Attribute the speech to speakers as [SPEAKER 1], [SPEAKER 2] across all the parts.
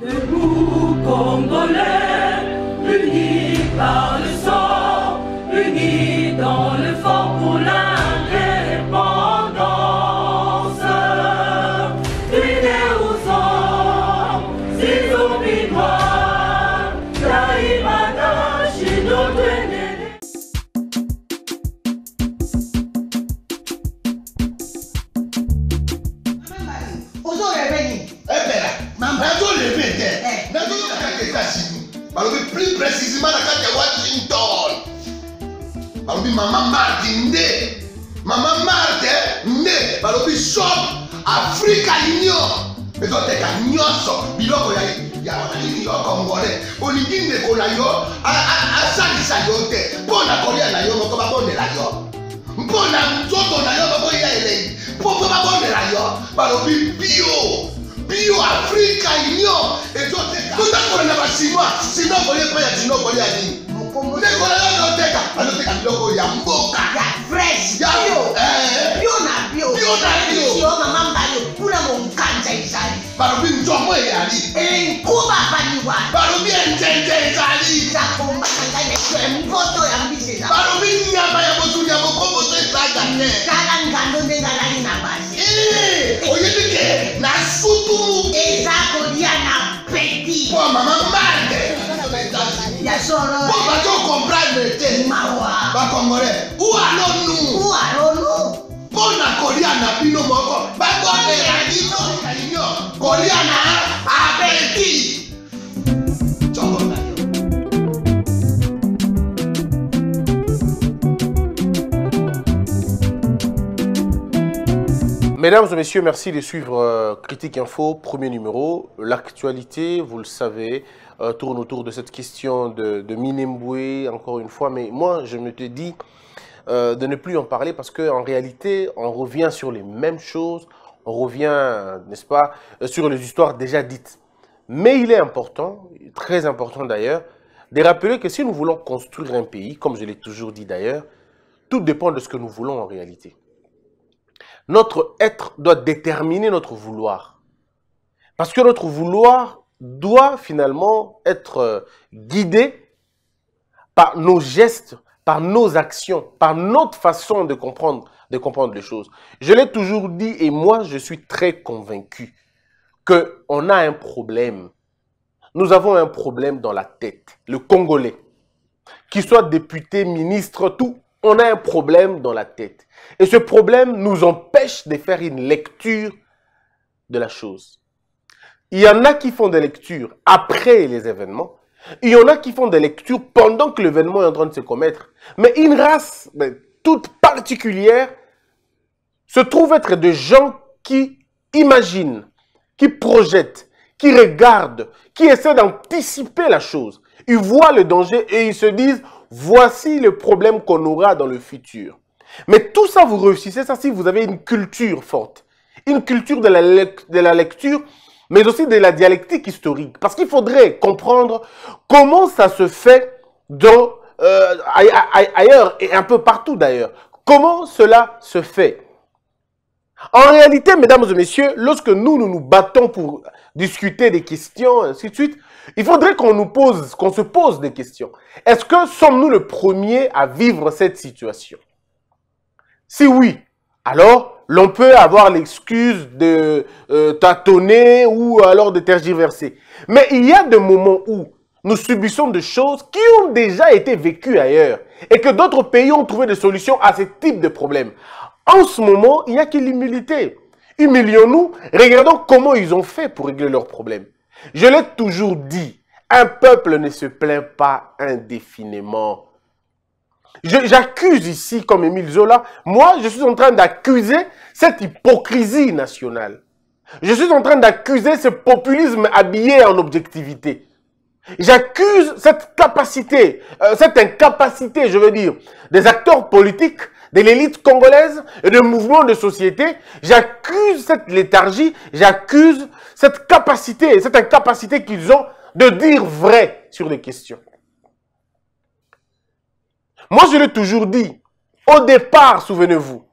[SPEAKER 1] Debout, Congolais, unis par le
[SPEAKER 2] na na ya ayọ̀ tẹ̀ bóòlù akọ̀rí àlàyé ọmọ kọ́ba bóòlù ìlàyọ̀ bóòlù àtúntò nàyọ̀ ọmọ bóòlù ìyá ìlẹ̀ yìí bóòlù kọ́ba bóòlù ìlàyọ̀ bàlù bí bíò bíò áfíríkà ìníọ̀ ètò tẹ̀ka tó dákọ̀rọ̀ nàbà sinú à sinú ọ̀kọ̀rí ẹ̀pẹ́yà sinú ọ̀kọ̀rí àdé Barobi ntɔmɔ yari. Nkuba baniwa. Barobi ɛntɛntɛ zari. Jakunba. mpoto ya mbisi eza balobi nyama ya motuni ya mokongo to ezanga te tala ngando nde ezalali na basi eh, oyebi ke na sutulu eza kolia na peti po mama mbande ya solo po bato comprendre te mawa bakongolais ou alors nous ou alors nous mpo na kolia na bino moko bakomela bino kolia na apeti
[SPEAKER 3] Mesdames et messieurs, merci de suivre euh, Critique Info, premier numéro. L'actualité, vous le savez, euh, tourne autour de cette question de, de Minemboué, encore une fois. Mais moi, je me te dis euh, de ne plus en parler parce qu'en réalité, on revient sur les mêmes choses. On revient, n'est-ce pas, sur les histoires déjà dites. Mais il est important, très important d'ailleurs, de rappeler que si nous voulons construire un pays, comme je l'ai toujours dit d'ailleurs, tout dépend de ce que nous voulons en réalité. Notre être doit déterminer notre vouloir. Parce que notre vouloir doit finalement être euh, guidé par nos gestes, par nos actions, par notre façon de comprendre, de comprendre les choses. Je l'ai toujours dit et moi, je suis très convaincu qu'on a un problème. Nous avons un problème dans la tête. Le Congolais, qu'il soit député, ministre, tout, on a un problème dans la tête. Et ce problème nous empêche de faire une lecture de la chose. Il y en a qui font des lectures après les événements. Il y en a qui font des lectures pendant que l'événement est en train de se commettre. Mais une race toute particulière se trouve être de gens qui imaginent, qui projettent, qui regardent, qui essaient d'anticiper la chose. Ils voient le danger et ils se disent voici le problème qu'on aura dans le futur. Mais tout ça, vous réussissez ça si vous avez une culture forte. Une culture de la, lecture, mais aussi de la dialectique historique. Parce qu'il faudrait comprendre comment ça se fait euh, ailleurs et un peu partout d'ailleurs. Comment cela se fait En réalité, mesdames et messieurs, lorsque nous, nous nous battons pour discuter des questions, ainsi de suite, il faudrait qu'on nous pose, qu'on se pose des questions. Est-ce que sommes-nous le premier à vivre cette situation Si oui, alors l'on peut avoir l'excuse de euh, tâtonner ou alors de tergiverser. Mais il y a des moments où nous subissons des choses qui ont déjà été vécues ailleurs et que d'autres pays ont trouvé des solutions à ce type de problème. En ce moment, il n'y a que l'humilité. Humilions-nous, regardons comment ils ont fait pour régler leurs problèmes. Je l'ai toujours dit, un peuple ne se plaint pas indéfiniment. J'accuse ici, comme Émile Zola, moi, je suis en train d'accuser cette hypocrisie nationale. Je suis en train d'accuser ce populisme habillé en objectivité. J'accuse cette capacité, euh, cette incapacité, je veux dire, des acteurs politiques, de l'élite congolaise et des mouvements de société. J'accuse cette léthargie, j'accuse cette capacité, cette incapacité qu'ils ont de dire vrai sur les questions. Moi, je l'ai toujours dit. Au départ, souvenez-vous,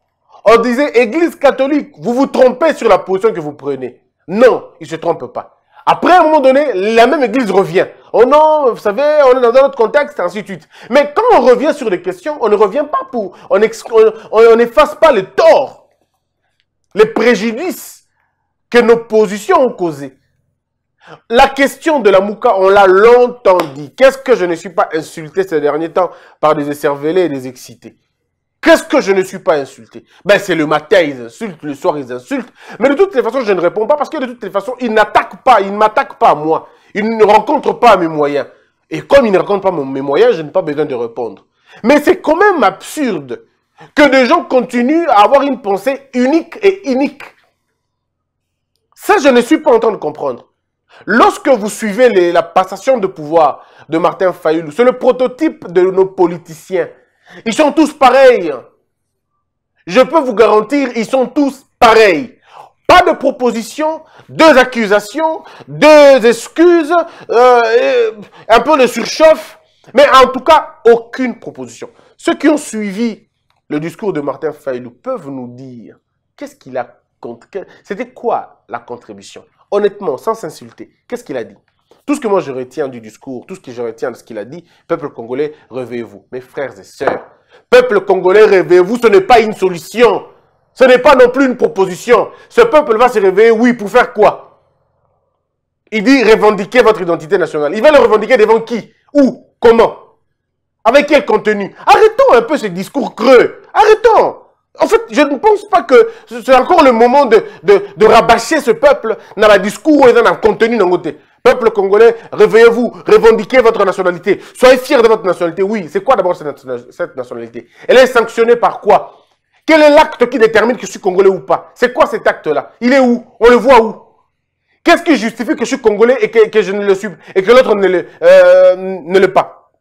[SPEAKER 3] on disait, Église catholique, vous vous trompez sur la position que vous prenez. Non, ils ne se trompent pas. Après, à un moment donné, la même Église revient. Oh non, vous savez, on est dans un autre contexte, ainsi de suite. Mais quand on revient sur les questions, on ne revient pas pour... On n'efface pas les torts, les préjudices que nos positions ont causés. La question de la mouka, on l'a longtemps dit. Qu'est-ce que je ne suis pas insulté ces derniers temps par des écervelés et des excités Qu'est-ce que je ne suis pas insulté Ben, c'est le matin, ils insultent, le soir, ils insultent. Mais de toutes les façons, je ne réponds pas parce que de toutes les façons, ils n'attaquent pas, ils ne m'attaquent pas, moi. Ils ne rencontre pas mes moyens. Et comme il ne rencontrent pas mes moyens, je n'ai pas besoin de répondre. Mais c'est quand même absurde que des gens continuent à avoir une pensée unique et unique. Ça, je ne suis pas en train de comprendre. Lorsque vous suivez la passation de pouvoir de Martin Fayoulou, c'est le prototype de nos politiciens. Ils sont tous pareils. Je peux vous garantir, ils sont tous pareils. Pas de proposition, deux accusations, deux excuses, euh, un peu de surchauffe, mais en tout cas, aucune proposition. Ceux qui ont suivi le discours de Martin Fayoulou peuvent nous dire qu'est-ce qu'il a c'était quoi la contribution Honnêtement, sans s'insulter, qu'est-ce qu'il a dit Tout ce que moi je retiens du discours, tout ce que je retiens de ce qu'il a dit, peuple congolais, réveillez-vous. Mes frères et sœurs, peuple congolais, réveillez-vous, ce n'est pas une solution. Ce n'est pas non plus une proposition. Ce peuple va se réveiller, oui, pour faire quoi Il dit revendiquer votre identité nationale. Il va le revendiquer devant qui Où Comment Avec quel contenu Arrêtons un peu ce discours creux. Arrêtons. En fait, je ne pense pas que c'est encore le moment de, rabâcher ce peuple dans le discours et dans le contenu d'un côté. Peuple congolais, réveillez-vous, revendiquez votre nationalité. Soyez fiers de votre nationalité. Oui, c'est quoi d'abord cette nationalité Elle est sanctionnée par quoi quel est l'acte qui détermine que je suis congolais ou pas C'est quoi cet acte-là Il est où On le voit où Qu'est-ce qui justifie que je suis congolais et que, je ne le suis et que l'autre euh, ne le pas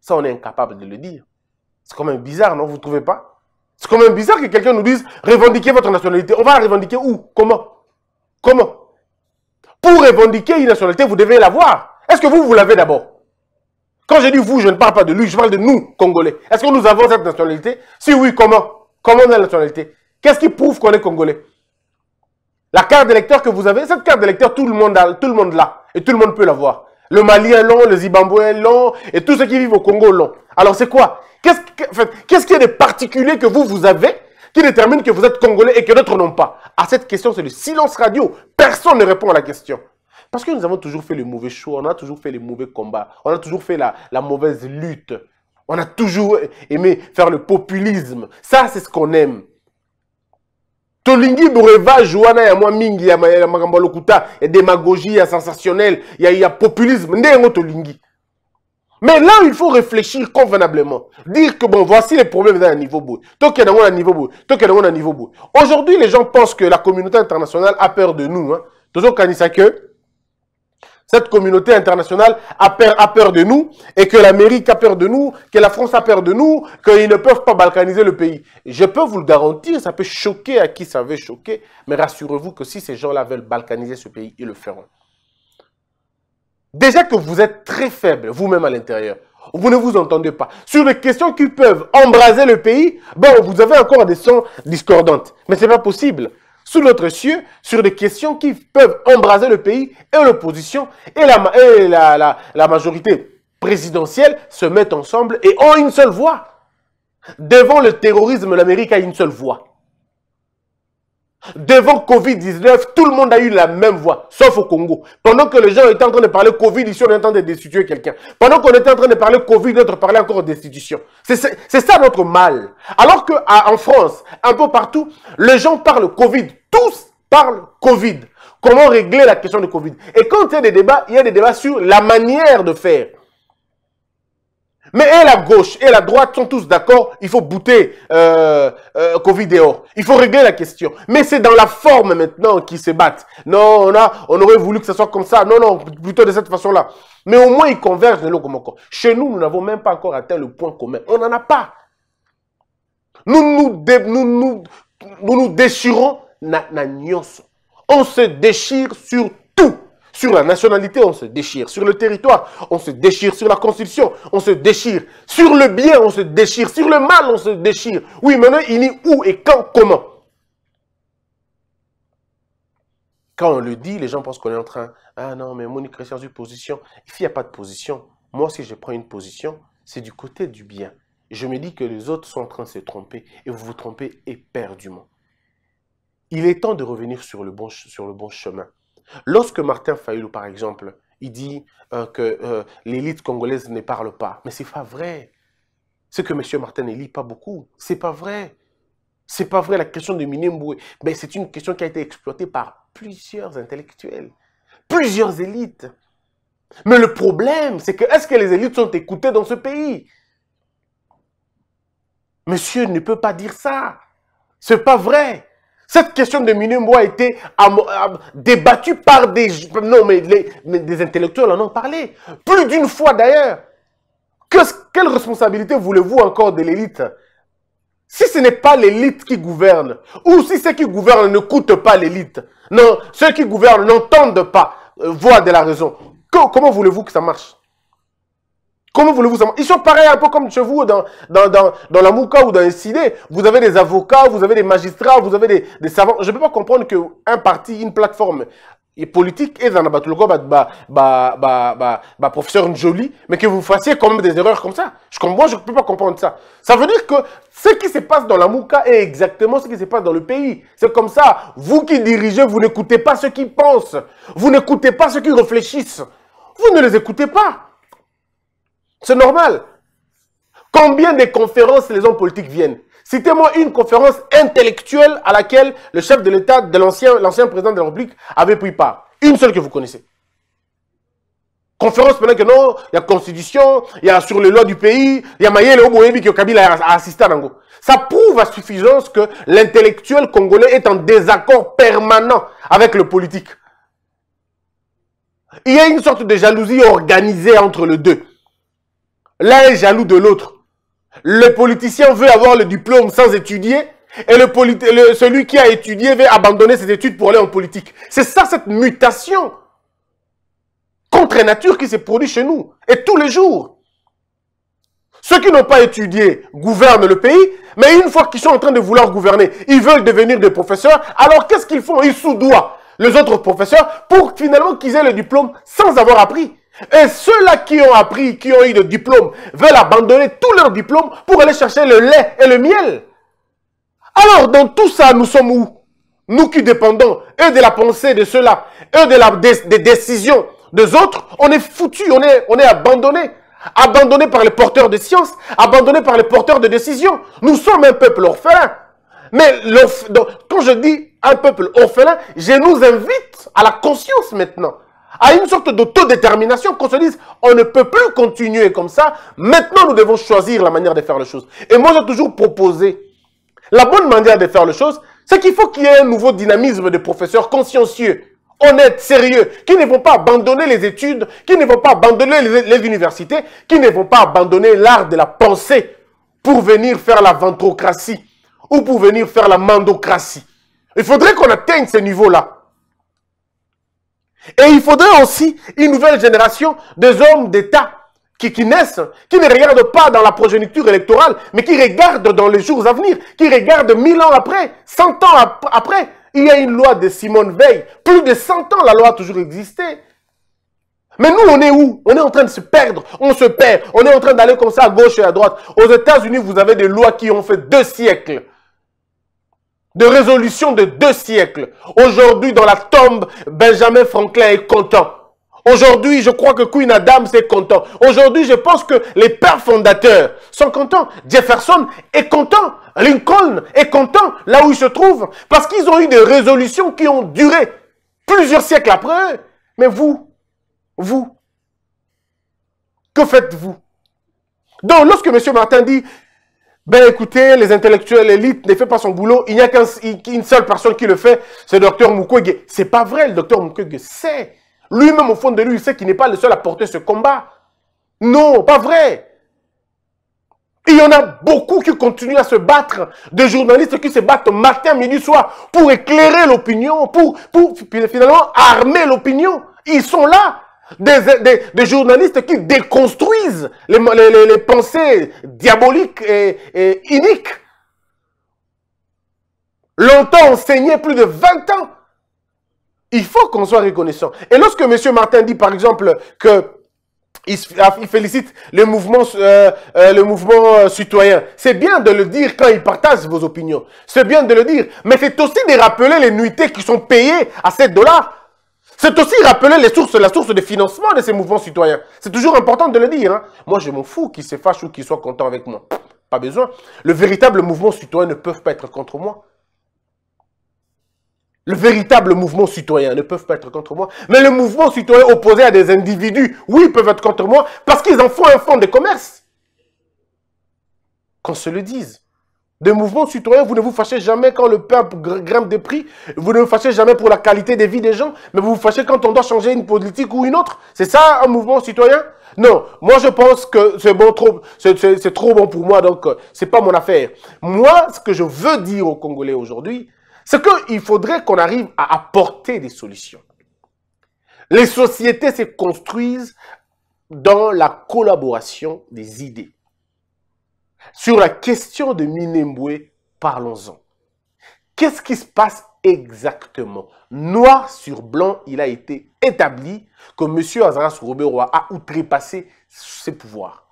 [SPEAKER 3] Ça, on est incapable de le dire. C'est quand même bizarre, non Vous ne trouvez pas C'est quand même bizarre que quelqu'un nous dise revendiquez votre nationalité. On va la revendiquer où Comment Comment Pour revendiquer une nationalité, vous devez l'avoir. Est-ce que vous, vous l'avez d'abord quand je dis vous, je ne parle pas de lui, je parle de nous, Congolais. Est-ce que nous avons cette nationalité Si oui, comment Comment on a la nationalité Qu'est-ce qui prouve qu'on est Congolais La carte d'électeur que vous avez, cette carte d'électeur, tout le monde a, tout le monde l'a. Et tout le monde peut l'avoir. Le Malien long, le Zimbabwe long, et tous ceux qui vivent au Congo long. Alors c'est quoi Qu'est-ce qu'il est y a de particulier que vous, vous avez qui détermine que vous êtes Congolais et que d'autres n'ont pas À cette question, c'est le silence radio. Personne ne répond à la question. Parce que nous avons toujours fait le mauvais choix, on a toujours fait les mauvais combats, on a toujours fait la, la mauvaise lutte. On a toujours aimé faire le populisme. Ça, c'est ce qu'on aime. tolingi ya ya, a il y a démagogie a sensationnel y a populisme mais là il faut réfléchir convenablement dire que bon voici les problèmes d'un un niveau beau. niveau niveau aujourd'hui les gens pensent que la communauté internationale a peur de nous hein. que cette communauté internationale a peur, de nous et que l'Amérique a peur de nous, que la France a peur de nous, qu'ils ne peuvent pas balkaniser le pays. Je peux vous le garantir, ça peut choquer à qui ça veut choquer, mais rassurez-vous que si ces gens-là veulent balkaniser ce pays, ils le feront. Déjà que vous êtes très faible, vous-même à l'intérieur, vous ne vous entendez pas. Sur les questions qui peuvent embraser le pays, bon, vous avez encore des sons discordantes. Mais ce n'est pas possible sous notre cieux sur des questions qui peuvent embraser le pays et l'opposition et, la, la, majorité présidentielle se mettent ensemble et ont une seule voix. Devant le terrorisme, l'Amérique a une seule voix. Devant Covid-19, tout le monde a eu la même voix, sauf au Congo. Pendant que les gens étaient en train de parler Covid, ici on est en train de destituer quelqu'un. Pendant qu'on était en train de parler Covid, d'autres parlaient encore de destitution. C'est ça notre mal. Alors qu'en France, un peu partout, les gens parlent Covid. Tous parlent Covid. Comment régler la question de Covid Et quand il y a des débats, il y a des débats sur la manière de faire. Mais la gauche et la droite sont tous d'accord, il faut bouter euh, euh, Covid dehors. Il faut régler la question. Mais c'est dans la forme maintenant qu'ils se battent. Non, on, on aurait voulu que ce soit comme ça. Non, non, plutôt de cette façon-là. Mais au moins, ils convergent Chez nous, nous n'avons même pas encore atteint le point commun. On n'en a pas. Nous nous, nous, nous, déchirons na, na On se déchire sur sur la nationalité, on se déchire. Sur le territoire, on se déchire. Sur la constitution, on se déchire. Sur le bien, on se déchire. Sur le mal, on se déchire. Oui, maintenant, il est où et quand, comment. Quand on le dit, les gens pensent qu'on est en train... Ah non, mais Monique Christian, une position. Il n'y a pas de position. Moi, si je prends une position, c'est du côté du bien. Je me dis que les autres sont en train de se tromper et vous vous trompez éperdument. Il est temps de revenir sur le bon, sur le bon chemin. Lorsque Martin Fayoulou, par exemple, il dit euh, que euh, l'élite congolaise ne parle pas, mais ce n'est pas vrai. C'est que M. Martin ne lit pas beaucoup. C'est pas vrai. C'est pas vrai la question de Minemboué. Mais ben, c'est une question qui a été exploitée par plusieurs intellectuels, plusieurs élites. Mais le problème, c'est que est-ce que les élites sont écoutées dans ce pays Monsieur ne peut pas dire ça. ce n'est pas vrai. Cette question de minimum a été débattue par des... Non, mais, des intellectuels en ont parlé. Plus d'une fois d'ailleurs. quelle responsabilité voulez-vous encore de l'élite Si ce n'est pas l'élite qui gouverne, ou si ceux qui gouvernent coûtent pas l'élite, non, ceux qui gouvernent n'entendent pas, euh, voix de la raison, comment voulez-vous que ça marche Comment voulez-vous savoir Ils sont pareils un peu comme chez vous dans, dans, dans, dans la Mouka ou dans les Vous avez des avocats, vous avez des magistrats, vous avez des, des savants. Je ne peux pas comprendre qu'un parti, une plateforme et politique, et dans le bah, bah, bah, bah, professeur Njoli, mais que vous fassiez quand même des erreurs comme ça. Je, moi, je ne peux pas comprendre ça. Ça veut dire que ce qui se passe dans la Mouka est exactement ce qui se passe dans le pays. C'est comme ça. Vous qui dirigez, vous n'écoutez pas ceux qui pensent. Vous n'écoutez pas ceux qui réfléchissent. Vous ne les écoutez pas. C'est normal. Combien de conférences les hommes politiques viennent Citez-moi une conférence intellectuelle à laquelle le chef de l'État, l'ancien président de la République, avait pris part. Une seule que vous connaissez. Conférence pendant que non, il y a constitution, il y a sur les lois du pays, il y a Mayele Oboebi qui Kabila a assisté à Nango. Ça prouve à suffisance que l'intellectuel congolais est en désaccord permanent avec le politique. Il y a une sorte de jalousie organisée entre les deux. L'un est jaloux de l'autre. Le politicien veut avoir le diplôme sans étudier et le, celui qui a étudié veut abandonner ses études pour aller en politique. C'est ça cette mutation contre nature qui se produit chez nous et tous les jours. Ceux qui n'ont pas étudié gouvernent le pays, mais une fois qu'ils sont en train de vouloir gouverner, ils veulent devenir des professeurs. Alors qu'est-ce qu'ils font Ils soudoient les autres professeurs pour finalement qu'ils aient le diplôme sans avoir appris. Et ceux-là qui ont appris, qui ont eu le diplômes, veulent abandonner tous leurs diplômes pour aller chercher le lait et le miel. Alors, dans tout ça, nous sommes où Nous qui dépendons, eux de la pensée de ceux-là, eux de la, des, décisions des autres, on est foutus, on est, on est abandonnés. Abandonnés par les porteurs de sciences, abandonnés par les porteurs de décisions. Nous sommes un peuple orphelin. Mais quand je dis un peuple orphelin, je nous invite à la conscience maintenant à une sorte d'autodétermination qu'on se dise, on ne peut plus continuer comme ça. Maintenant, nous devons choisir la manière de faire les choses. Et moi, j'ai toujours proposé la bonne manière de faire les choses, c'est qu'il faut qu'il y ait un nouveau dynamisme de professeurs consciencieux, honnêtes, sérieux, qui ne vont pas abandonner les études, qui ne vont pas abandonner les, universités, qui ne vont pas abandonner l'art de la pensée pour venir faire la ventrocratie ou pour venir faire la mandocratie. Il faudrait qu'on atteigne ce niveau là et il faudrait aussi une nouvelle génération des hommes d'État qui, naissent, qui ne regardent pas dans la progéniture électorale, mais qui regardent dans les jours à venir, qui regardent mille ans après, cent ans après. Il y a une loi de Simone Veil. Plus de cent ans, la loi a toujours existé. Mais nous, on est où On est en train de se perdre. On se perd. On est en train d'aller comme ça à gauche et à droite. Aux États-Unis, vous avez des lois qui ont fait deux siècles de résolution de deux siècles. Aujourd'hui, dans la tombe, Benjamin Franklin est content. Aujourd'hui, je crois que Queen Adams est content. Aujourd'hui, je pense que les pères fondateurs sont contents. Jefferson est content. Lincoln est content là où il se trouve. Parce qu'ils ont eu des résolutions qui ont duré plusieurs siècles après. Mais vous, vous, que faites-vous donc, lorsque M. Martin dit ben écoutez, les intellectuels, l'élite ne fait pas son boulot. Il n'y a qu'une seule personne qui le fait, c'est le docteur Mukwege. C'est pas vrai, le docteur Mukwege sait. Lui-même, au fond de lui, il sait qu'il n'est pas le seul à porter ce combat. Non, pas vrai. Il y en a beaucoup qui continuent à se battre, des journalistes qui se battent matin, midi, soir, pour éclairer l'opinion, pour, pour finalement armer l'opinion. Ils sont là, des, journalistes qui déconstruisent les, pensées diaboliques et, iniques. Longtemps enseigné, plus de 20 ans. Il faut qu'on soit reconnaissant. Et lorsque M. Martin dit, par exemple, que il, ah, félicite le mouvement, euh, euh, le mouvement euh, citoyen, c'est bien de le dire quand il partage vos opinions. C'est bien de le dire. Mais c'est aussi de rappeler les nuités qui sont payées à 7 dollars c'est aussi rappeler les sources, la source de financement de ces mouvements citoyens. C'est toujours important de le dire. Hein. Moi, je m'en fous qu'ils se fâchent ou qu'ils soient contents avec moi. Pas besoin. Le véritable mouvement citoyen ne peut pas être contre moi. Le véritable mouvement citoyen ne peut pas être contre moi. Mais le mouvement citoyen opposé à des individus, oui, peuvent être contre moi parce qu'ils en font un fonds de commerce. Qu'on se le dise des mouvements citoyens, vous ne vous fâchez jamais quand le peuple grimpe des prix, vous ne vous fâchez jamais pour la qualité des vies des gens, mais vous vous fâchez quand on doit changer une politique ou une autre. C'est ça un mouvement citoyen Non, moi je pense que c'est bon, trop, c'est trop bon pour moi, donc euh, c'est pas mon affaire. Moi, ce que je veux dire aux Congolais aujourd'hui, c'est qu'il faudrait qu'on arrive à apporter des solutions. Les sociétés se construisent dans la collaboration des idées. Sur la question de Minembwe, parlons-en. Qu'est-ce qui se passe exactement Noir sur blanc, il a été établi que M. Azaras Roubérois a outrépassé ses pouvoirs.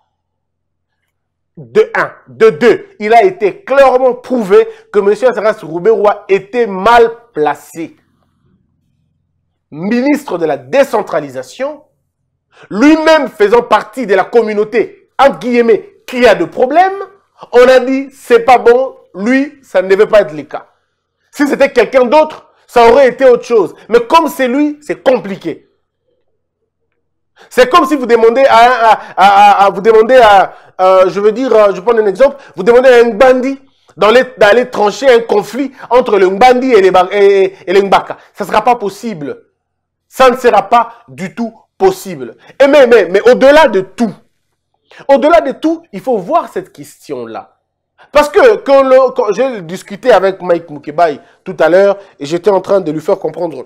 [SPEAKER 3] De un. De deux. Il a été clairement prouvé que M. Azaras Roubérois était mal placé. Ministre de la décentralisation, lui-même faisant partie de la communauté, entre guillemets, y a de problèmes, on a dit c'est pas bon, lui, ça ne devait pas être le cas. Si c'était quelqu'un d'autre, ça aurait été autre chose. Mais comme c'est lui, c'est compliqué. C'est comme si vous demandez à, vous demandez à, je veux dire, euh, je prends un exemple, vous demandez à un bandit d'aller trancher un conflit entre le Mbandi et, les, le Mbaka. Ça ne sera pas possible. Ça ne sera pas du tout possible. Et mais, mais au-delà de tout, au-delà de tout, il faut voir cette question-là. Parce que quand, quand j'ai discuté avec Mike Mukebay tout à l'heure, et j'étais en train de lui faire comprendre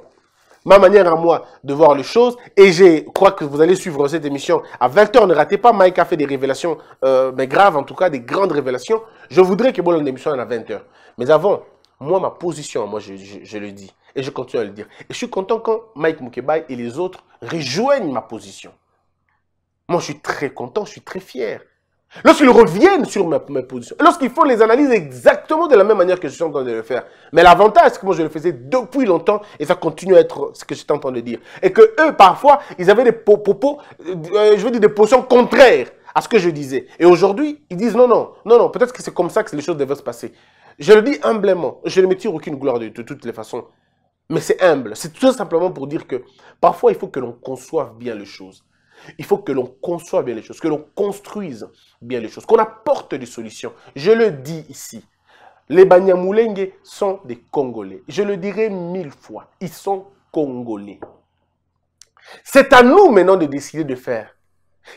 [SPEAKER 3] ma manière à moi de voir les choses. Et je crois que vous allez suivre cette émission à 20h. Ne ratez pas, Mike a fait des révélations, euh, mais graves en tout cas, des grandes révélations. Je voudrais que bon, émission à 20h. Mais avant, moi, ma position, moi, je, le dis. Et je continue à le dire. Et je suis content quand Mike Mukebay et les autres rejoignent ma position. Moi, je suis très content, je suis très fier. Lorsqu'ils reviennent sur mes positions, lorsqu'ils font les analyses exactement de la même manière que je suis en train de le faire. Mais l'avantage, c'est que moi, je le faisais depuis longtemps et ça continue à être ce que j'étais en train de dire. Et que eux, parfois, ils avaient des propos, euh, euh, je veux dire, des positions contraires à ce que je disais. Et aujourd'hui, ils disent non, non, non, non, peut-être que c'est comme ça que les choses devaient se passer. Je le dis humblement, je ne me tire aucune gloire de, de toutes les façons. Mais c'est humble, c'est tout simplement pour dire que parfois, il faut que l'on conçoive bien les choses. Il faut que l'on conçoive bien les choses, que l'on construise bien les choses, qu'on apporte des solutions. Je le dis ici. Les Banyamulenge sont des Congolais. Je le dirai mille fois. Ils sont Congolais. C'est à nous maintenant de décider de faire.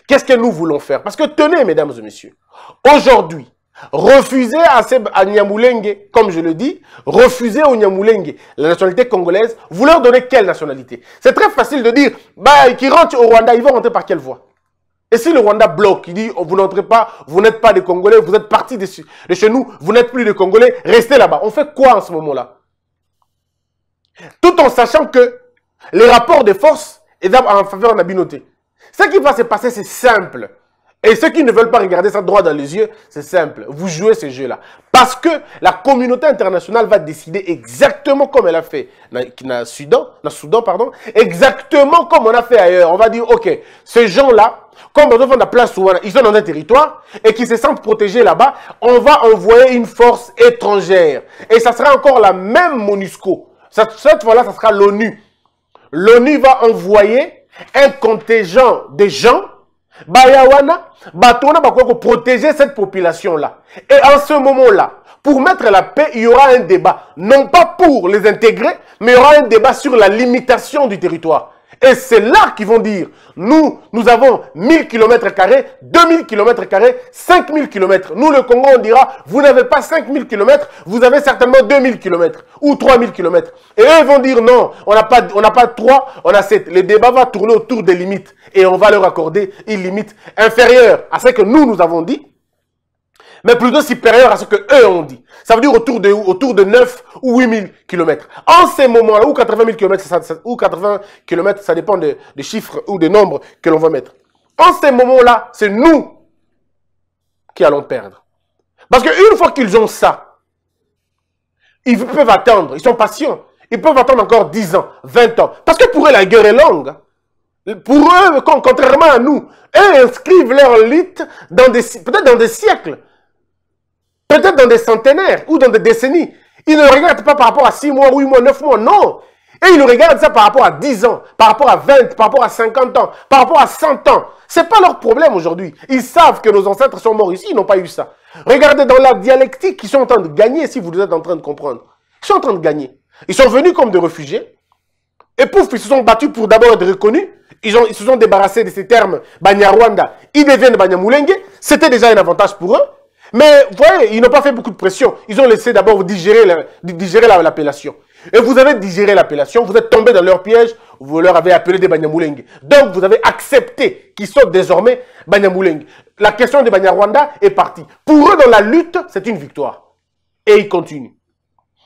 [SPEAKER 3] Qu'est-ce que nous voulons faire Parce que tenez, mesdames et messieurs, aujourd'hui, Refuser à, à comme je le dis, refuser au Niamoulenge la nationalité congolaise, vous leur donnez quelle nationalité C'est très facile de dire, bah, qui rentre au Rwanda, ils vont rentrer par quelle voie et si le Rwanda bloque, il dit, oh, vous n'entrez pas, vous n'êtes pas des Congolais, vous êtes partis de, chez nous, vous n'êtes plus des Congolais, restez là-bas. On fait quoi en ce moment-là Tout en sachant que les rapports de force est en faveur de la binauté. Ce qui va se passer, c'est simple. Et ceux qui ne veulent pas regarder ça droit dans les yeux, c'est simple. Vous jouez ce jeu-là. Parce que la communauté internationale va décider exactement comme elle a fait dans Soudan, Soudan pardon, exactement comme on a fait ailleurs. On va dire, OK, ces gens-là, comme on la place où ils sont dans un territoire et qui se sentent protégés là-bas, on va envoyer une force étrangère. Et ça sera encore la même MONUSCO. Cette fois-là, ça sera l'ONU. L'ONU va envoyer un contingent de gens Bayawana, Batona va protéger cette population-là. Et en ce moment-là, pour mettre la paix, il y aura un débat. Non pas pour les intégrer, mais il y aura un débat sur la limitation du territoire. Et c'est là qu'ils vont dire, nous, nous avons 1000 km carrés, 2000 km 5000 km. Nous, le Congo, on dira, vous n'avez pas 5000 km, vous avez certainement 2000 km ou 3000 km. Et eux vont dire, non, on n'a pas, on pas 3, on a 7. Le débat va tourner autour des limites et on va leur accorder une limite inférieure à ce que nous, nous avons dit mais plutôt supérieur à ce que eux ont dit. Ça veut dire autour de, autour de 9 ou 8 000 km. En ces moments-là, ou 80 000 km, ça, ou 80 km, ça dépend des chiffres ou des nombres que l'on va mettre. En ces moments-là, c'est nous qui allons perdre. Parce qu'une fois qu'ils ont ça, ils peuvent attendre, ils sont patients. Ils peuvent attendre encore 10 ans, 20 ans. Parce que pour eux, la guerre est longue. Pour eux, contrairement à nous, eux inscrivent leur lit dans des, peut-être dans des siècles. Peut-être dans des centenaires ou dans des décennies. Ils ne regardent pas par rapport à 6 mois, 8 mois, 9 mois, non. Et ils regardent ça par rapport à 10 ans, par rapport à 20, par rapport à 50 ans, par rapport à 100 ans. Ce n'est pas leur problème aujourd'hui. Ils savent que nos ancêtres sont morts ici, ils n'ont pas eu ça. Regardez dans la dialectique ils sont en train de gagner, si vous êtes en train de comprendre. Ils sont en train de gagner. Ils sont venus comme des réfugiés. Et pouf, ils se sont battus pour d'abord être reconnus. Ils, ils, se sont débarrassés de ces termes Banyarwanda. Ils deviennent Banyamulenge. C'était déjà un avantage pour eux. Mais vous voyez, ils n'ont pas fait beaucoup de pression. Ils ont laissé d'abord digérer l'appellation. Et vous avez digéré l'appellation, vous êtes tombé dans leur piège, vous leur avez appelé des Banyamulenge. Donc vous avez accepté qu'ils soient désormais Banyamulenge. La question de Banyarwanda est partie. Pour eux, dans la lutte, c'est une victoire. Et ils continuent.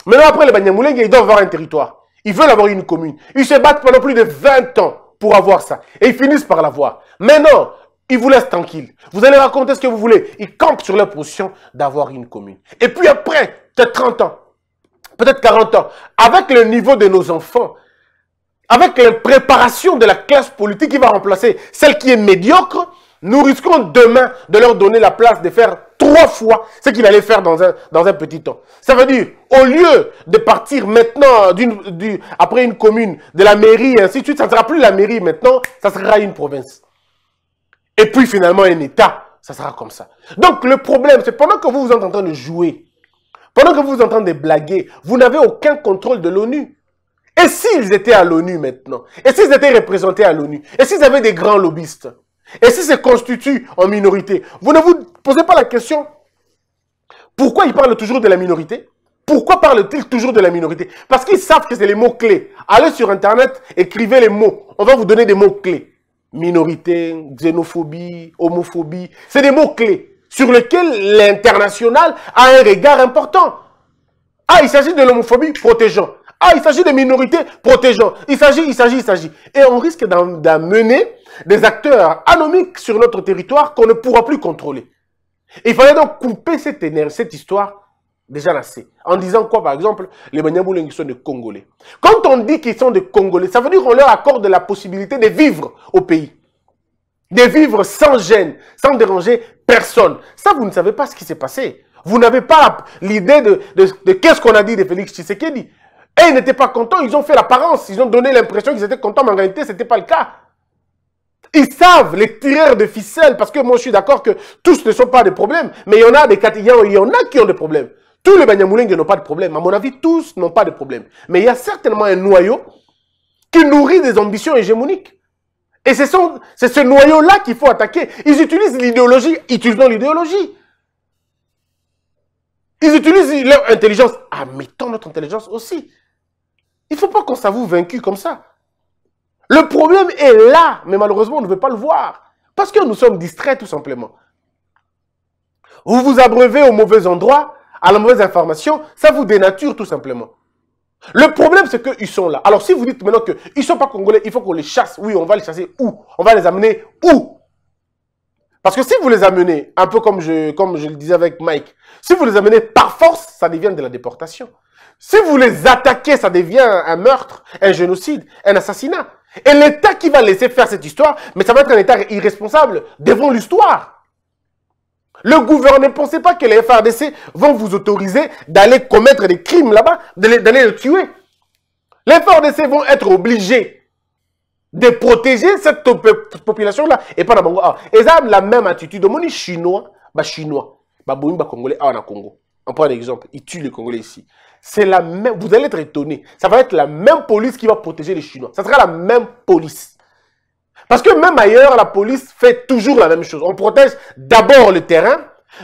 [SPEAKER 3] Maintenant, après les Banyamulenge, ils doivent avoir un territoire. Ils veulent avoir une commune. Ils se battent pendant plus de 20 ans pour avoir ça. Et ils finissent par l'avoir. Maintenant, ils vous laissent tranquille. Vous allez raconter ce que vous voulez. Ils campent sur leur position d'avoir une commune. Et puis après, peut-être 30 ans, peut-être 40 ans, avec le niveau de nos enfants, avec la préparation de la classe politique qui va remplacer celle qui est médiocre, nous risquons demain de leur donner la place de faire trois fois ce qu'il allait faire dans un, dans un petit temps. Ça veut dire, au lieu de partir maintenant d'une, après une commune, de la mairie ainsi de suite, ça ne sera plus la mairie maintenant, ça sera une province et puis finalement un État, ça sera comme ça. Donc le problème, c'est pendant que vous vous êtes en train de jouer, pendant que vous vous entendez blaguer, vous n'avez aucun contrôle de l'ONU. Et s'ils étaient à l'ONU maintenant Et s'ils étaient représentés à l'ONU Et s'ils avaient des grands lobbyistes Et s'ils se constituent en minorité Vous ne vous posez pas la question pourquoi ils parlent toujours de la minorité Pourquoi parlent-ils toujours de la minorité Parce qu'ils savent que c'est les mots-clés. Allez sur Internet, écrivez les mots. On va vous donner des mots-clés minorité, xénophobie, homophobie. C'est des mots-clés sur lesquels l'international a un regard important. Ah, il s'agit de l'homophobie, protégeant. Ah, il s'agit des minorités, protégeant. Il s'agit, il s'agit, il s'agit. Et on risque d'amener des acteurs anomiques sur notre territoire qu'on ne pourra plus contrôler. Il fallait donc couper cette énergie, cette histoire Déjà assez. En disant quoi, par exemple, les ils sont des Congolais. Quand on dit qu'ils sont des Congolais, ça veut dire qu'on leur accorde la possibilité de vivre au pays. De vivre sans gêne, sans déranger personne. Ça, vous ne savez pas ce qui s'est passé. Vous n'avez pas l'idée de, qu'est-ce qu'on a dit de Félix Tshisekedi. Et ils n'étaient pas contents, ils ont fait l'apparence, ils ont donné l'impression qu'ils étaient contents, mais en réalité, ce n'était pas le cas. Ils savent, les tireurs de ficelles, parce que moi je suis d'accord que tous ne sont pas des problèmes, mais il y en a des il y en a qui ont des problèmes. Tous les Banyamoulengues n'ont pas de problème. À mon avis, tous n'ont pas de problème. Mais il y a certainement un noyau qui nourrit des ambitions hégémoniques. Et c'est ce noyau-là qu'il faut attaquer. Ils utilisent l'idéologie, Ils utilisent l'idéologie. Ils utilisent leur intelligence. Ah, mettons notre intelligence aussi. Il ne faut pas qu'on s'avoue vaincu comme ça. Le problème est là, mais malheureusement, on ne veut pas le voir. Parce que nous sommes distraits, tout simplement. Vous vous abreuvez au mauvais endroit, à la mauvaise information, ça vous dénature tout simplement. Le problème, c'est qu'ils sont là. Alors, si vous dites maintenant qu'ils ne sont pas congolais, il faut qu'on les chasse. Oui, on va les chasser où On va les amener où Parce que si vous les amenez, un peu comme je, comme je le disais avec Mike, si vous les amenez par force, ça devient de la déportation. Si vous les attaquez, ça devient un meurtre, un génocide, un assassinat. Et l'État qui va laisser faire cette histoire, mais ça va être un État irresponsable devant l'histoire. Le gouvernement, ne pensez pas que les FRDC vont vous autoriser d'aller commettre des crimes là-bas, d'aller les tuer. Les FRDC vont être obligés de protéger cette population-là. Et pas Congo. ils ont la même attitude. Au chinois, bah chinois, bah, bah congolais, en ah, Congo. On prend un exemple, ils tuent les Congolais ici. C'est la même, vous allez être étonné. Ça va être la même police qui va protéger les Chinois. Ça sera la même police. Parce que même ailleurs, la police fait toujours la même chose. On protège d'abord le terrain.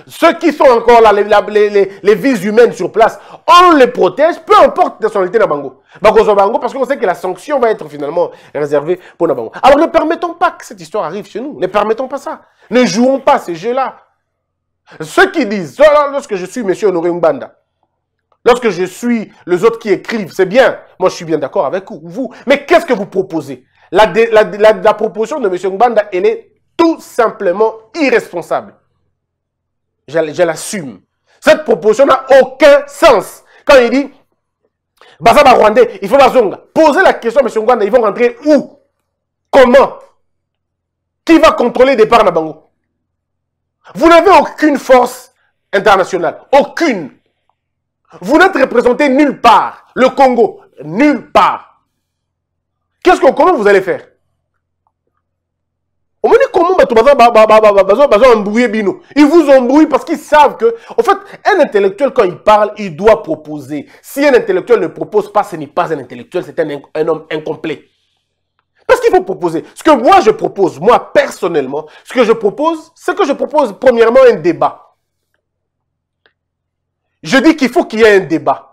[SPEAKER 3] Ceux qui sont encore là, les, les, vies humaines sur place, on les protège, peu importe la nationalité Nabango. Bango, parce qu'on sait que la sanction va être finalement réservée pour Nabango. Alors ne permettons pas que cette histoire arrive chez nous. Ne permettons pas ça. Ne jouons pas ces jeux-là. Ceux qui disent, oh lorsque je suis M. Honoré Mbanda, lorsque je suis les autres qui écrivent, c'est bien. Moi, je suis bien d'accord avec vous. Mais qu'est-ce que vous proposez la, proposition de M. Ngbanda, elle est tout simplement irresponsable. Je, l'assume. Cette proposition n'a aucun sens. Quand il dit, Bazaba Rwandais, il faut Bazonga. Posez la question à M. Ngbanda, ils vont rentrer où Comment Qui va contrôler les à Nabango Vous n'avez aucune force internationale. Aucune. Vous n'êtes représenté nulle part. Le Congo, nulle part. Qu'est-ce que comment vous allez faire On me dit comment bino. Ils vous embrouillent parce qu'ils savent que, en fait, un intellectuel quand il parle, il doit proposer. Si un intellectuel ne propose pas, ce n'est pas un intellectuel, c'est un, un homme incomplet. Parce qu'il faut proposer. Ce que moi je propose, moi personnellement, ce que je propose, c'est que je propose premièrement un débat. Je dis qu'il faut qu'il y ait un débat.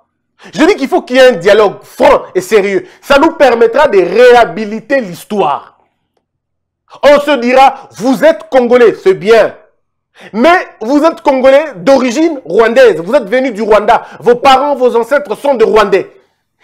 [SPEAKER 3] Je dis qu'il faut qu'il y ait un dialogue franc et sérieux. Ça nous permettra de réhabiliter l'histoire. On se dira, vous êtes congolais, c'est bien. Mais vous êtes congolais d'origine rwandaise. Vous êtes venu du Rwanda. Vos parents, vos ancêtres sont de Rwandais.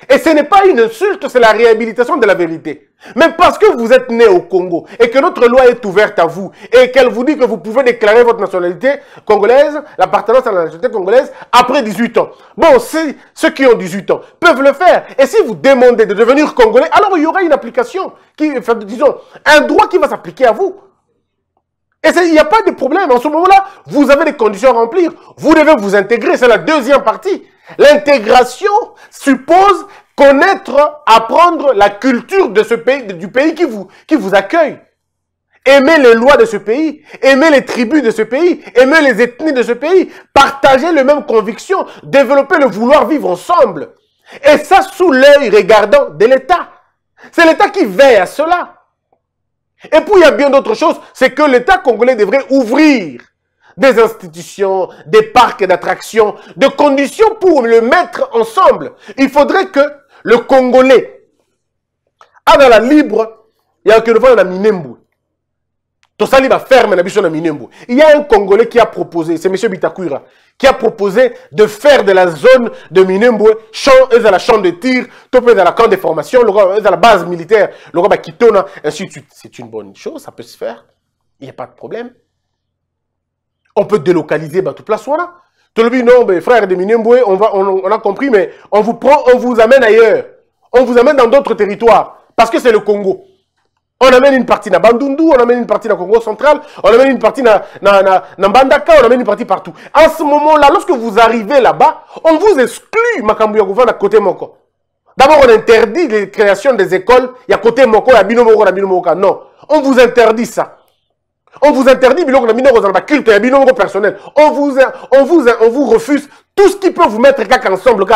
[SPEAKER 3] Et ce n'est pas une insulte, c'est la réhabilitation de la vérité. Mais parce que vous êtes né au Congo et que notre loi est ouverte à vous et qu'elle vous dit que vous pouvez déclarer votre nationalité congolaise, l'appartenance à la nationalité congolaise, après 18 ans. Bon, si ceux qui ont 18 ans peuvent le faire. Et si vous demandez de devenir congolais, alors il y aura une application, qui, disons, un droit qui va s'appliquer à vous. Et il n'y a pas de problème. En ce moment-là, vous avez des conditions à remplir. Vous devez vous intégrer. C'est la deuxième partie. L'intégration suppose connaître, apprendre la culture de ce pays, du pays qui vous, qui vous accueille. Aimer les lois de ce pays, aimer les tribus de ce pays, aimer les ethnies de ce pays, partager les mêmes convictions, développer le vouloir vivre ensemble. Et ça sous l'œil regardant de l'État. C'est l'État qui veille à cela. Et puis il y a bien d'autres choses, c'est que l'État congolais devrait ouvrir des institutions, des parcs d'attractions, de conditions pour le mettre ensemble. Il faudrait que le Congolais a à la libre et à la minembu. Tout ça, va ferme la minembu. Il y a un Congolais qui a proposé, c'est M. Bitakura, qui a proposé de faire de la zone de Minembu, champ, la chambre de tir, la camp de formation, à la base militaire, le Kitona, ainsi de suite. C'est une bonne chose, ça peut se faire. Il n'y a pas de problème. On peut délocaliser bah, toute place là. Tu le dis, non, mais frère de on, on, a compris, mais on vous prend, on vous amène ailleurs. On vous amène dans d'autres territoires. Parce que c'est le Congo. On amène une partie dans Bandundu, on amène une partie dans le Congo central, on amène une partie dans Bandaka, on amène une partie partout. En ce moment-là, lorsque vous arrivez là-bas, on vous exclut Makambu à côté Moko. D'abord, on interdit les créations des écoles, il y a côté Moko, il y a Binomoko, il y a Non, on vous interdit ça. On vous interdit il y personnel. On vous, on, vous, vous refuse tout ce qui peut vous mettre ensemble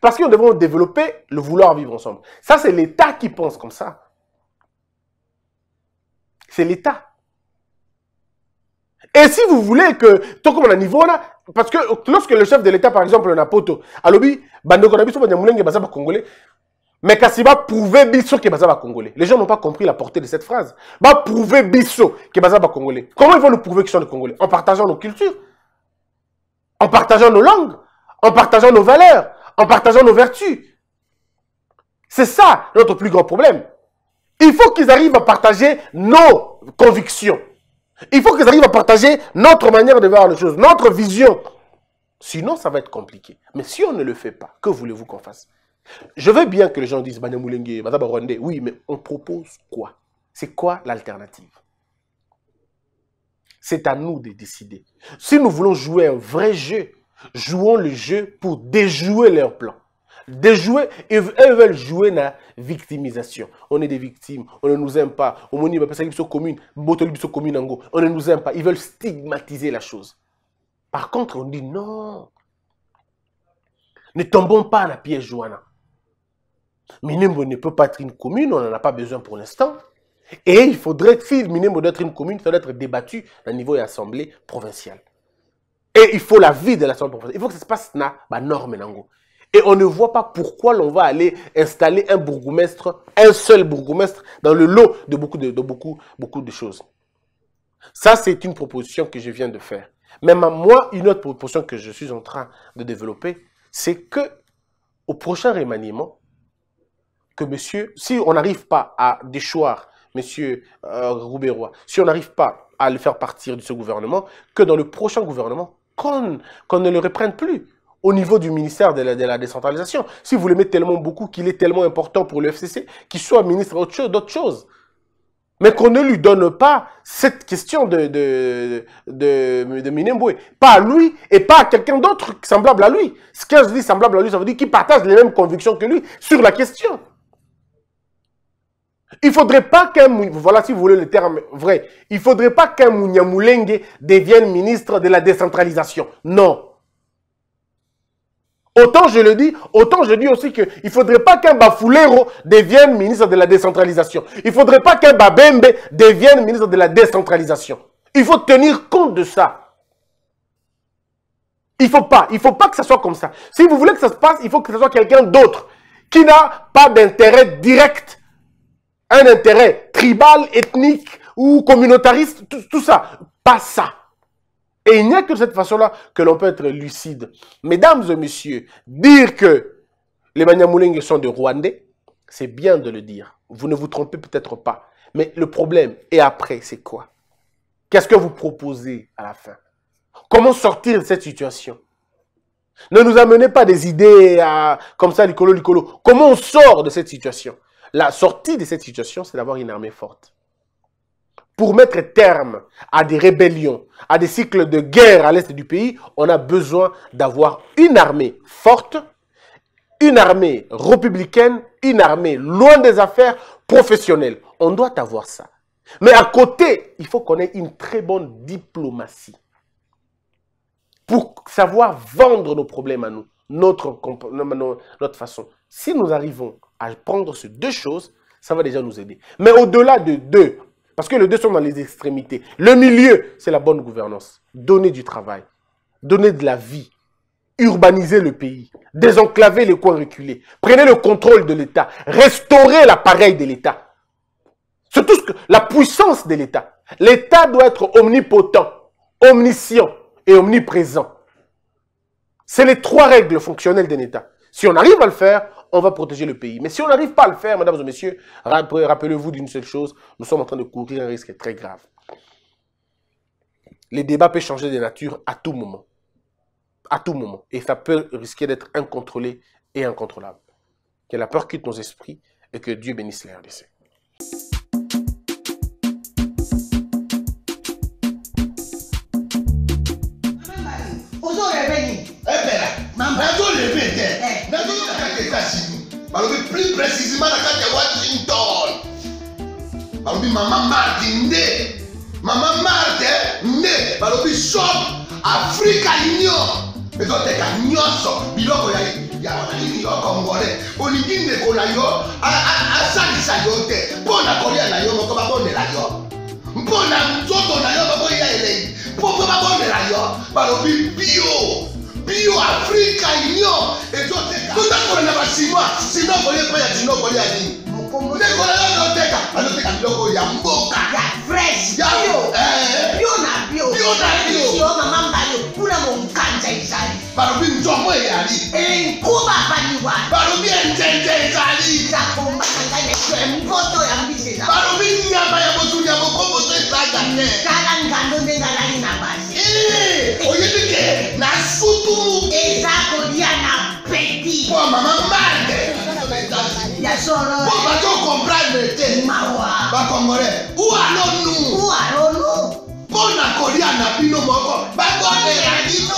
[SPEAKER 3] Parce qu'on nous devons développer le vouloir vivre ensemble. Ça, c'est l'État qui pense comme ça. C'est l'État. Et si vous voulez que, tout comme niveau là, parce que lorsque le chef de l'État, par exemple, Napoto, à il bandeko na biso, banyamulenge, baza, congolais, mais kasi va prouver biso que congolais. Les gens n'ont pas compris la portée de cette phrase. Va prouver Bissot que baza congolais. Comment ils vont nous prouver qu'ils sont des congolais En partageant nos cultures, en partageant nos langues, en partageant nos valeurs, en partageant nos vertus. C'est ça notre plus grand problème. Il faut qu'ils arrivent à partager nos convictions. Il faut qu'ils arrivent à partager notre manière de voir les choses, notre vision. Sinon, ça va être compliqué. Mais si on ne le fait pas, que voulez-vous qu'on fasse je veux bien que les gens disent Oui, mais on propose quoi C'est quoi l'alternative C'est à nous de décider. Si nous voulons jouer un vrai jeu, jouons le jeu pour déjouer leur plan. Déjouer, ils veulent jouer la victimisation. On est des victimes, on ne nous aime pas. On commune, on ne nous aime pas. Ils veulent stigmatiser la chose. Par contre, on dit non. Ne tombons pas à la pièce Joana. Minimbo ne peut pas être une commune, on n'en a pas besoin pour l'instant. Et il faudrait, si Minimbo doit être une commune, il faudrait être débattu à niveau de l'Assemblée provinciale. Et il faut la vie de l'Assemblée provinciale. Il faut que ça se passe dans la norme. Et on ne voit pas pourquoi l'on va aller installer un bourgmestre, un seul bourgmestre, dans le lot de beaucoup de, beaucoup, beaucoup de choses. Ça, c'est une proposition que je viens de faire. Même à moi, une autre proposition que je suis en train de développer, c'est que au prochain remaniement, monsieur, si on n'arrive pas à déchoir monsieur euh, Roubérois, si on n'arrive pas à le faire partir de ce gouvernement, que dans le prochain gouvernement, qu'on ne le reprenne plus au niveau du ministère de la, décentralisation. Si vous l'aimez tellement beaucoup, qu'il est tellement important pour le FCC, qu'il soit ministre d'autre chose, Mais qu'on ne lui donne pas cette question de, de, Minemboué. Pas à lui et pas à quelqu'un d'autre semblable à lui. Ce qu'il dit semblable à lui, ça veut dire qu'il partage les mêmes convictions que lui sur la question. Il ne faudrait pas qu'un... Voilà, si vous voulez le terme vrai. Il ne faudrait pas qu'un Mouniamoulengue devienne ministre de la décentralisation. Non. Autant je le dis, autant je dis aussi qu'il ne faudrait pas qu'un Bafoulero devienne ministre de la décentralisation. Il ne faudrait pas qu'un Babembe devienne ministre de la décentralisation. Il faut tenir compte de ça. Il ne faut pas. Il faut pas que ce soit comme ça. Si vous voulez que ça se passe, il faut que ce soit quelqu'un d'autre qui n'a pas d'intérêt direct un intérêt tribal, ethnique ou communautariste, tout, ça. Pas ça. Et il n'y a que de cette façon-là que l'on peut être lucide. Mesdames et messieurs, dire que les Banyamulenge sont des Rwandais, c'est bien de le dire. Vous ne vous trompez peut-être pas. Mais le problème, et après, c'est quoi Qu'est-ce que vous proposez à la fin Comment sortir de cette situation Ne nous amenez pas des idées comme ça, l'icolo, l'icolo. Comment on sort de cette situation la sortie de cette situation, c'est d'avoir une armée forte. Pour mettre terme à des rébellions, à des cycles de guerre à l'est du pays, on a besoin d'avoir une armée forte, une armée républicaine, une armée loin des affaires professionnelles. On doit avoir ça. Mais à côté, il faut qu'on ait une très bonne diplomatie pour savoir vendre nos problèmes à nous, notre, notre façon. Si nous arrivons à prendre ces deux choses, ça va déjà nous aider. Mais au-delà de deux, parce que les deux sont dans les extrémités, le milieu, c'est la bonne gouvernance. Donner du travail, donner de la vie, urbaniser le pays, désenclaver les coins reculés, prenez le contrôle de l'État, restaurer l'appareil de l'État. C'est tout ce que, la puissance de l'État. L'État doit être omnipotent, omniscient et omniprésent. C'est les trois règles fonctionnelles d'un État. Si on arrive à le faire, on va protéger le pays. Mais si on n'arrive pas à le faire, mesdames et messieurs, rappelez-vous d'une seule chose, nous sommes en train de courir un risque très grave. Les débats peuvent changer de nature à tout moment. À tout moment. Et ça peut risquer d'être incontrôlé et incontrôlable. Que la peur quitte nos esprits et que Dieu bénisse l'air RDC.
[SPEAKER 2] leadership balobi pre president mana kati ya washington balobi mama marte nde mama marte nde balobi shop africa union ezoteka nyonso biloko ya ya nini yo congolais olingi ndeko na yo asalisa yo te mpo na kolia na yo moko babondela yo mpo na nzoto na yo moko ya elengi mpo mpo babondela yo balobi bio bio afrika union ezoteka totakolela bachinois sino kolia epai ya tino kolia nini ndekola yo azoteka azoteka biloko ya mboka ya fresh ya bio eh. na bio bio na bio mama mbali okula monkanja ezali balobi nzongo eyali enkuba baliwa balobi enzenze ezali zakombaka ngai na emboto ya mbisela balobi nyama ya bozuli ya mokomboso ezaka te tala ngando nde ngalali na basi eh, oyebi te fukuru. Eza na di ana peti. Bọ́n mama máa dẹ̀. Yasọ ọrọ rẹ. Bọ́n bàtọ́ mawa. Ba kongore. wà. Bàkọ̀mọ̀ rẹ̀, wúwa ló nù. Wúwa ló nù. Bọ́ọ̀nà kọ̀rí àná bínú mọ́kọ̀. Bàbá ọ̀dẹ̀ rà nínú